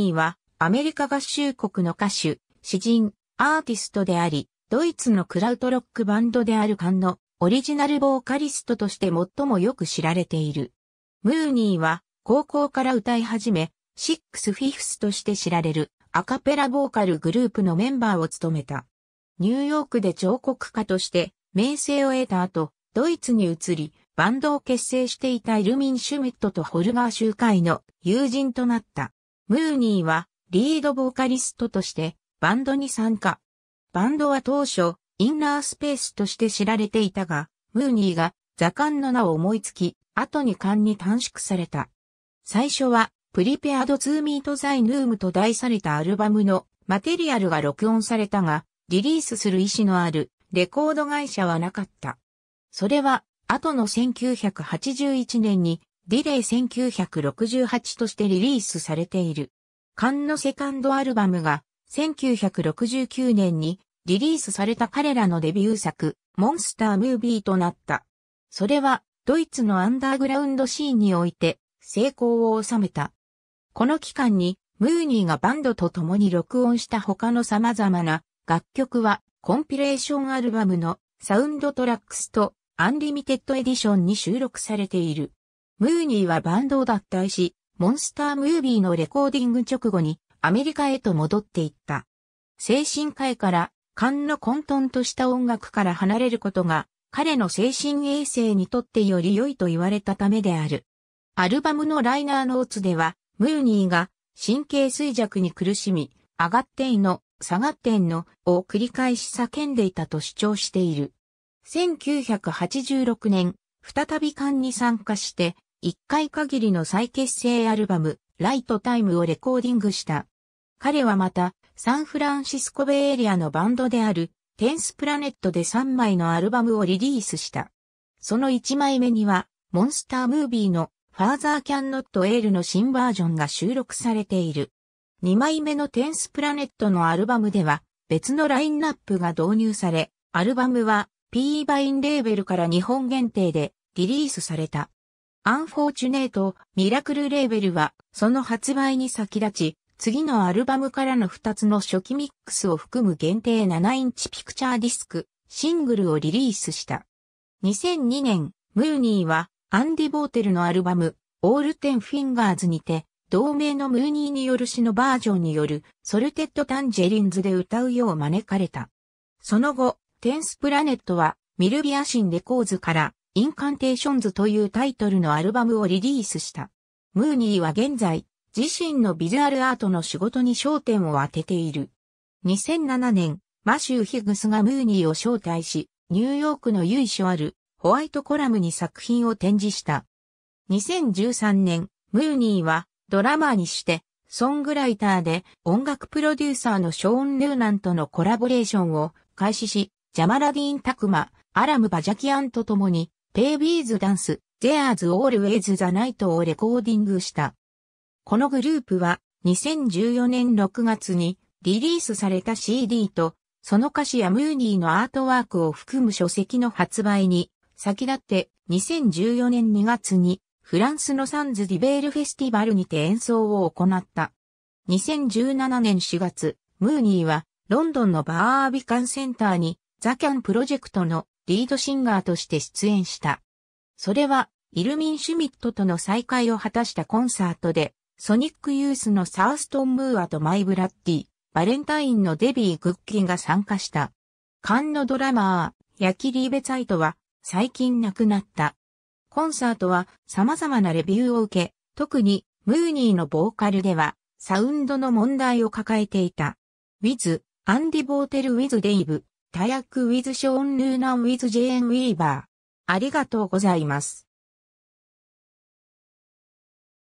ーは、アメリカ合衆国の歌手、詩人、アーティストであり、ドイツのクラウトロックバンドである間のオリジナルボーカリストとして最もよく知られている。ムーニーは高校から歌い始め、シックスフィフスとして知られるアカペラボーカルグループのメンバーを務めた。ニューヨークで彫刻家として名声を得た後、ドイツに移り、バンドを結成していたイルミン・シュミットとホルガー集会の友人となった。ムーニーはリードボーカリストとしてバンドに参加。バンドは当初インナースペースとして知られていたが、ムーニーが座間の名を思いつき、後に間に短縮された。最初はプリペアドツーミートザイヌームと題されたアルバムのマテリアルが録音されたが、リリースする意思のあるレコード会社はなかった。それは後の1981年にディレイ1968としてリリースされている。カンのセカンドアルバムが1969年にリリースされた彼らのデビュー作、モンスタームービーとなった。それは、ドイツのアンダーグラウンドシーンにおいて、成功を収めた。この期間に、ムーニーがバンドと共に録音した他の様々な楽曲は、コンピレーションアルバムのサウンドトラックスとアンリミテッドエディションに収録されている。ムーニーはバンドを脱退し、モンスタームービーのレコーディング直後にアメリカへと戻っていった。精神科医から勘の混沌とした音楽から離れることが彼の精神衛生にとってより良いと言われたためである。アルバムのライナーノーツでは、ムーニーが神経衰弱に苦しみ、上がってんの、下がってんのを繰り返し叫んでいたと主張している。1986年、再び勘に参加して1回限りの再結成アルバム、ライトタイムをレコーディングした。彼はまた、サンフランシスコベイエリアのバンドである、テンスプラネットで3枚のアルバムをリリースした。その1枚目には、モンスタームービーのファーザーキャンノットエールの新バージョンが収録されている。2枚目のテンスプラネットのアルバムでは、別のラインナップが導入され、アルバムは P バインレーベルから日本限定でリリースされた。アンフォーチュネート、ミラクルレーベルは、その発売に先立ち、次のアルバムからの2つの初期ミックスを含む限定7インチピクチャーディスク、シングルをリリースした。2002年、ムーニーは、アンディ・ボーテルのアルバム、オールテンフィンガーズにて、同名のムーニーによる詩のバージョンによる、ソルテッド・タンジェリンズで歌うよう招かれた。その後、テンスプラネットは、ミルビアシンレコーズから、インカンテーションズというタイトルのアルバムをリリースした。ムーニーは現在、自身のビジュアルアートの仕事に焦点を当てている。2007年、マシュー・ヒグスがムーニーを招待し、ニューヨークの由緒あるホワイトコラムに作品を展示した。2013年、ムーニーはドラマーにして、ソングライターで音楽プロデューサーのショーン・ルーナンとのコラボレーションを開始し、ジャマラディーン・タクマ、アラム・バジャキアンと共にペイビーズダンス、t h e r オー Always the Night をレコーディングした。このグループは2014年6月にリリースされた CD とその歌詞やムーニーのアートワークを含む書籍の発売に先立って2014年2月にフランスのサンズ・ディベールフェスティバルにて演奏を行った。2017年4月、ムーニーはロンドンのバービカンセンターにザキャンプロジェクトのリードシンガーとして出演した。それは、イルミン・シュミットとの再会を果たしたコンサートで、ソニックユースのサーストン・ムーアとマイ・ブラッディ、バレンタインのデビー・グッキーが参加した。カンのドラマー、ヤキリーベサイトは、最近亡くなった。コンサートは様々なレビューを受け、特にムーニーのボーカルでは、サウンドの問題を抱えていた。With, Andy Botel with タヤクウィズショーン・ルーナンィズジェーン・ウィーバー。ありがとうございます。